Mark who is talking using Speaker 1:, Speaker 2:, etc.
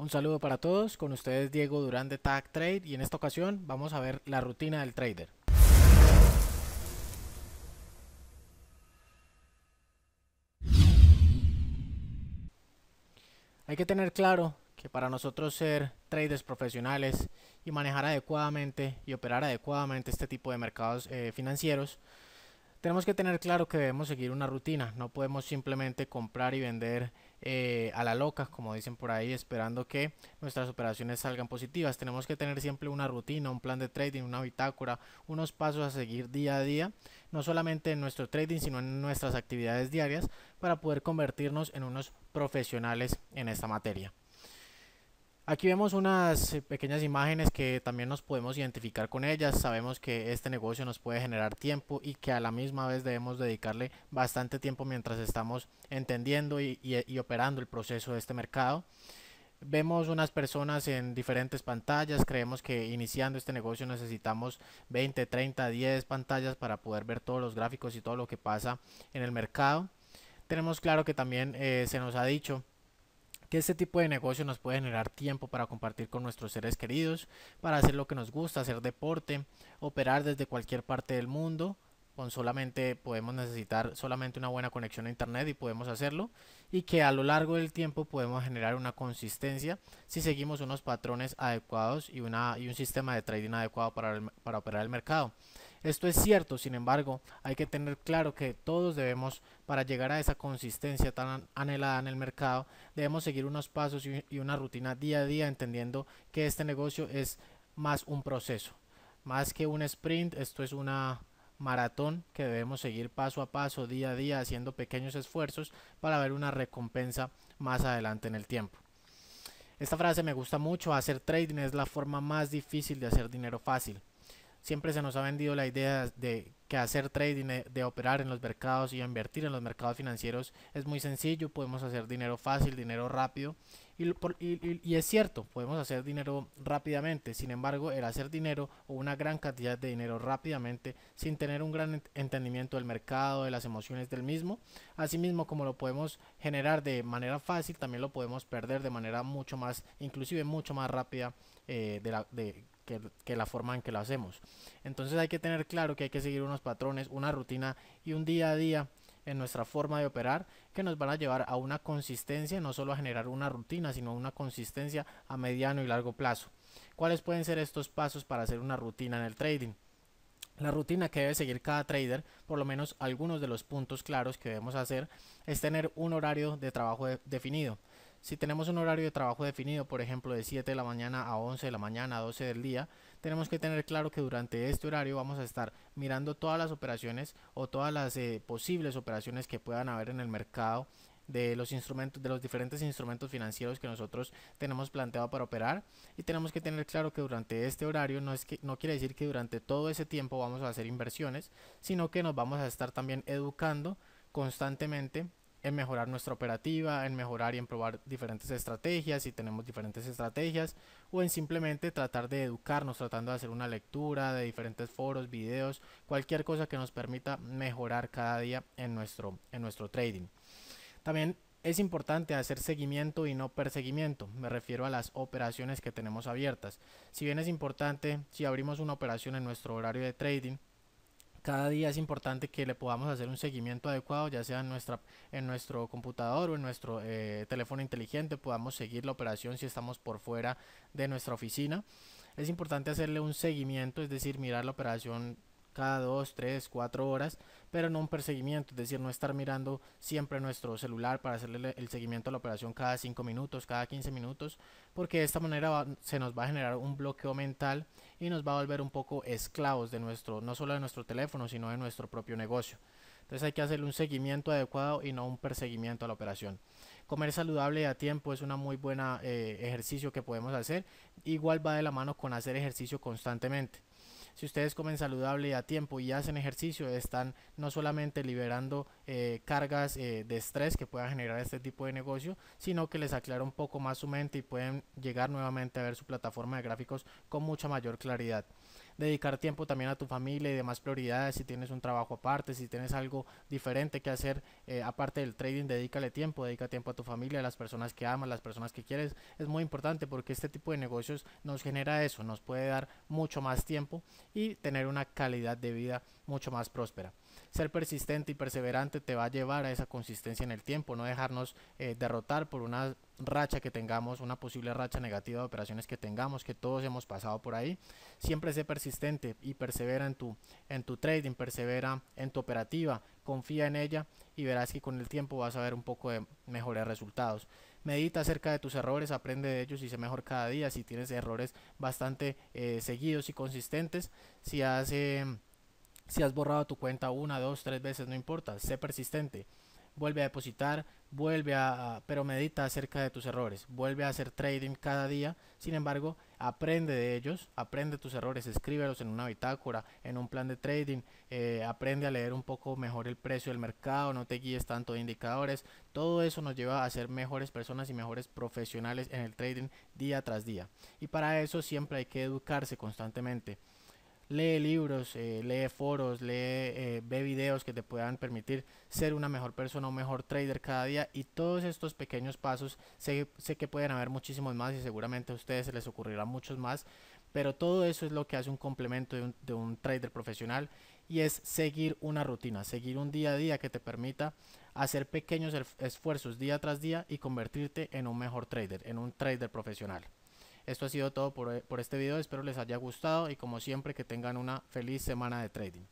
Speaker 1: Un saludo para todos, con ustedes Diego Durán de Tag Trade y en esta ocasión vamos a ver la rutina del trader. Hay que tener claro que para nosotros ser traders profesionales y manejar adecuadamente y operar adecuadamente este tipo de mercados eh, financieros, tenemos que tener claro que debemos seguir una rutina, no podemos simplemente comprar y vender eh, a la loca, como dicen por ahí, esperando que nuestras operaciones salgan positivas. Tenemos que tener siempre una rutina, un plan de trading, una bitácora, unos pasos a seguir día a día, no solamente en nuestro trading, sino en nuestras actividades diarias, para poder convertirnos en unos profesionales en esta materia. Aquí vemos unas eh, pequeñas imágenes que también nos podemos identificar con ellas. Sabemos que este negocio nos puede generar tiempo y que a la misma vez debemos dedicarle bastante tiempo mientras estamos entendiendo y, operando el proceso de este mercado. Vemos unas personas en diferentes pantallas, creemos que iniciando este negocio necesitamos 20, 30, 10 pantallas para poder ver todos los gráficos y todo lo que pasa en el mercado. Tenemos claro que también eh, se nos ha dicho que este tipo de negocio nos puede generar tiempo para compartir con nuestros seres queridos, para hacer lo que nos gusta, hacer deporte, operar desde cualquier parte del mundo, con solamente podemos necesitar solamente una buena conexión a internet y podemos hacerlo y que a lo largo del tiempo podemos generar una consistencia si seguimos unos patrones adecuados y, una, y un sistema de trading adecuado para operar el mercado. Esto es cierto, sin embargo, hay que tener claro que todos debemos, para llegar a esa consistencia tan anhelada en el mercado, debemos seguir unos pasos y una rutina día a día entendiendo que este negocio es más un proceso, más que un sprint, esto es una maratón que debemos seguir paso a paso, día a día, haciendo pequeños esfuerzos para ver una recompensa más adelante en el tiempo. Esta frase me gusta mucho, hacer trading es la forma más difícil de hacer dinero fácil siempre se nos ha vendido la idea de que hacer trading, de operar en los mercados y invertir en los mercados financieros es muy sencillo, podemos hacer dinero fácil, dinero rápido. Y, y, es cierto, podemos hacer dinero rápidamente, sin embargo, el hacer dinero o una gran cantidad de dinero rápidamente sin tener un gran entendimiento del mercado, de las emociones del mismo, asimismo como lo podemos generar de manera fácil, también lo podemos perder de manera mucho más, inclusive mucho más rápida eh, de la, de, que, la forma en que lo hacemos. Entonces hay que tener claro que hay que seguir unos patrones, una rutina y un día a día en nuestra forma de operar que nos van a llevar a una consistencia, no solo a generar una rutina, sino una consistencia a mediano y largo plazo. ¿Cuáles pueden ser estos pasos para hacer una rutina en el trading? La rutina que debe seguir cada trader, por lo menos algunos de los puntos claros que debemos hacer, es tener un horario de trabajo definido. Si tenemos un horario de trabajo definido, por ejemplo de 7 de la mañana a 11 de la mañana, a 12 del día, tenemos que tener claro que durante este horario vamos a estar mirando todas las operaciones o todas las eh, posibles operaciones que puedan haber en el mercado de los instrumentos de los diferentes instrumentos financieros que nosotros tenemos planteado para operar y tenemos que tener claro que durante este horario no es que no quiere decir que durante todo ese tiempo vamos a hacer inversiones, sino que nos vamos a estar también educando constantemente en mejorar nuestra operativa, en mejorar y en probar diferentes estrategias, si tenemos diferentes estrategias, o en simplemente tratar de educarnos, tratando de hacer una lectura de diferentes foros, videos, cualquier cosa que nos permita mejorar cada día en nuestro, en nuestro trading. También es importante hacer seguimiento y no perseguimiento, me refiero a las operaciones que tenemos abiertas. Si bien es importante, si abrimos una operación en nuestro horario de trading, cada día es importante que le podamos hacer un seguimiento adecuado, ya sea en, nuestra, en nuestro computador o en nuestro eh, teléfono inteligente, podamos seguir la operación si estamos por fuera de nuestra oficina. Es importante hacerle un seguimiento, es decir, mirar la operación cada dos tres cuatro horas, pero no un perseguimiento, es decir, no estar mirando siempre nuestro celular para hacerle el seguimiento a la operación cada cinco minutos, cada 15 minutos, porque de esta manera se nos va a generar un bloqueo mental y nos va a volver un poco esclavos de nuestro, no solo de nuestro teléfono, sino de nuestro propio negocio. Entonces hay que hacerle un seguimiento adecuado y no un perseguimiento a la operación. Comer saludable a tiempo es un muy buen eh, ejercicio que podemos hacer. Igual va de la mano con hacer ejercicio constantemente. Si ustedes comen saludable y a tiempo y hacen ejercicio, están no solamente liberando eh, cargas eh, de estrés que pueda generar este tipo de negocio, sino que les aclara un poco más su mente y pueden llegar nuevamente a ver su plataforma de gráficos con mucha mayor claridad dedicar tiempo también a tu familia y demás prioridades, si tienes un trabajo aparte, si tienes algo diferente que hacer eh, aparte del trading, dedícale tiempo, dedica tiempo a tu familia, a las personas que amas, a las personas que quieres, es muy importante porque este tipo de negocios nos genera eso, nos puede dar mucho más tiempo y tener una calidad de vida mucho más próspera ser persistente y perseverante te va a llevar a esa consistencia en el tiempo, no dejarnos eh, derrotar por una racha que tengamos, una posible racha negativa de operaciones que tengamos, que todos hemos pasado por ahí. Siempre sé persistente y persevera en tu, en tu trading, persevera en tu operativa, confía en ella y verás que con el tiempo vas a ver un poco de mejores resultados. Medita acerca de tus errores, aprende de ellos y sé mejor cada día. Si tienes errores bastante eh, seguidos y consistentes, si hace eh, si has borrado tu cuenta una, dos, tres veces, no importa, sé persistente. Vuelve a depositar, vuelve a... pero medita acerca de tus errores, vuelve a hacer trading cada día, sin embargo, aprende de ellos, aprende tus errores, escríbelos en una bitácora, en un plan de trading, eh, aprende a leer un poco mejor el precio del mercado, no te guíes tanto de indicadores, todo eso nos lleva a ser mejores personas y mejores profesionales en el trading día tras día. Y para eso siempre hay que educarse constantemente lee libros, eh, lee foros, lee, eh, ve videos que te puedan permitir ser una mejor persona, un mejor trader cada día y todos estos pequeños pasos, sé, que pueden haber muchísimos más y seguramente a ustedes se les ocurrirá muchos más, pero todo eso es lo que hace un complemento de un trader profesional y es seguir una rutina, seguir un día a día que te permita hacer pequeños esfuerzos día tras día y convertirte en un mejor trader, en un trader profesional. Esto ha sido todo eh, por, este video, espero les haya gustado y como siempre que tengan una feliz semana de trading.